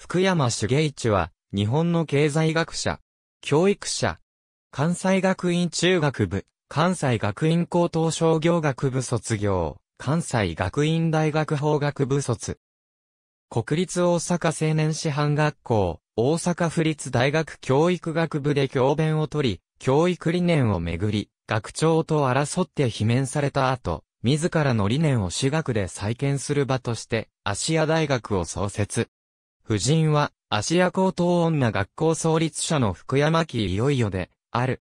福山茂一は、日本の経済学者、教育者、関西学院中学部、関西学院高等商業学部卒業、関西学院大学法学部卒。国立大阪青年師範学校、大阪府立大学教育学部で教鞭を取り、教育理念をめぐり、学長と争って罷免された後、自らの理念を私学で再建する場として、芦屋大学を創設。夫人は、芦屋高等女学校創立者の福山木いよいよで、ある。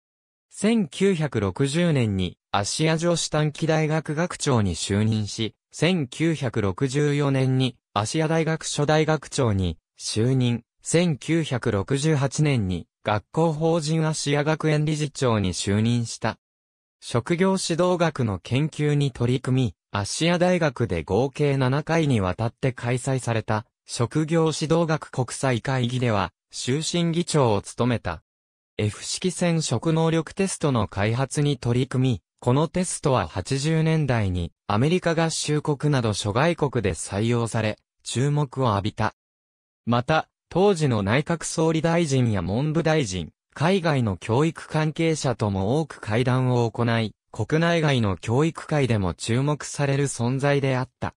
1960年に、芦屋女子短期大学学長に就任し、1964年に、芦屋大学初大学長に、就任。1968年に、学校法人芦屋学園理事長に就任した。職業指導学の研究に取り組み、芦屋大学で合計7回にわたって開催された、職業指導学国際会議では、終身議長を務めた。F 式戦。職能力テストの開発に取り組み、このテストは80年代にアメリカ合衆国など諸外国で採用され、注目を浴びた。また、当時の内閣総理大臣や文部大臣、海外の教育関係者とも多く会談を行い、国内外の教育界でも注目される存在であった。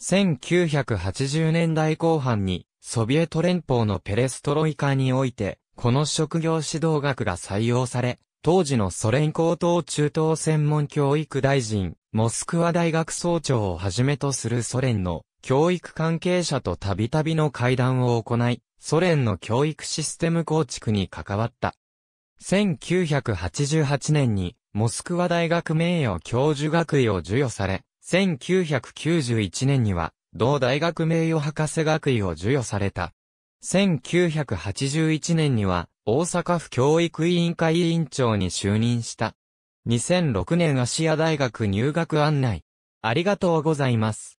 1980年代後半に、ソビエト連邦のペレストロイカにおいて、この職業指導学が採用され、当時のソ連高等中等専門教育大臣、モスクワ大学総長をはじめとするソ連の教育関係者とたびたびの会談を行い、ソ連の教育システム構築に関わった。1988年にモスクワ大学名誉教授学位を授与され、1991年には、同大学名誉博士学位を授与された。1981年には、大阪府教育委員会委員長に就任した。2006年芦屋大学入学案内。ありがとうございます。